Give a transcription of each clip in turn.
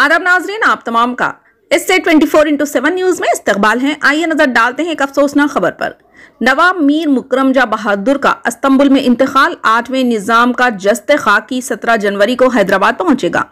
आदाब नाजरीन आप तमाम का इससे 24 फोर इंटू सेवन न्यूज में इस्तकबाल है आइए नजर डालते हैं एक अफसोसनाक खबर पर नवाब मीर जा बहादुर का अस्तंबुल में इंतकाल आठवें निज़ाम का जस्त खाकी सत्रह जनवरी को हैदराबाद पहुंचेगा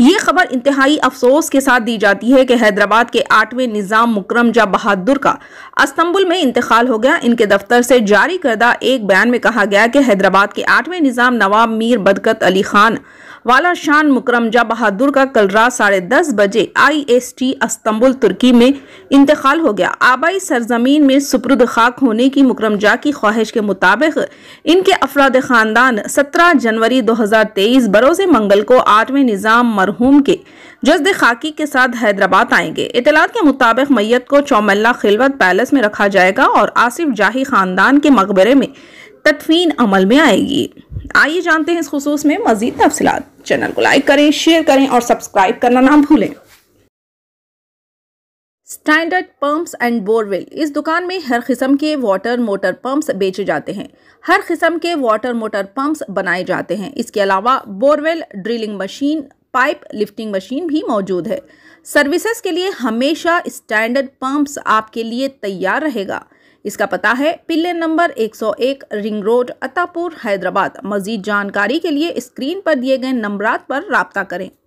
ये खबर इंतहाई अफसोस के साथ दी जाती है कि हैदराबाद के आठवें निज़ाम जा बहादुर का अस्तंबुल में इंतकाल हो गया इनके दफ्तर से जारी करदा एक बयान में कहा गया कि हैदराबाद के आठवें निज़ाम नवाब मीर बदकत अली खान वाला शान जा बहादुर का कल रात साढ़े दस बजे आई एस टी अस्तंबुल तुर्की में इंतकाल हो गया आबाई सरजमीन में सुप्रद खाक होने होने की मुकरमजा की ख्वाहिश के मुताबिक इनके अफराद ख़ानदान सत्रह जनवरी दो हज़ार तेईस बरोज़ मंगल को आठवें निज़ाम मरहूम के जज्द खाकी के साथ हैदराबाद आएंगे इतलात के मुताबिक मैत को चौमल्ला खिलवत पैलेस में रखा जाएगा और आसिफ जाही ख़ानदान के मकबरे में तदफीन अमल में आएगी आइए जानते हैं इस खसूस में मजीद तफसलत चैनल को लाइक करें शेयर करें और सब्सक्राइब करना ना भूलें स्टैंडर्ड पंप्स एंड बोरवेल इस दुकान में हर किस्म के वाटर मोटर पंप्स बेचे जाते हैं हर किस्म के वाटर मोटर पंप्स बनाए जाते हैं इसके अलावा borewell drilling machine pipe lifting machine भी मौजूद है सर्विसेज के लिए हमेशा स्टैंडर्ड पंप्स आपके लिए तैयार रहेगा इसका पता है पिल्ले number 101 ring road Attapur Hyderabad मजीद जानकारी के लिए स्क्रीन पर दिए गए नंबरात पर रबता करें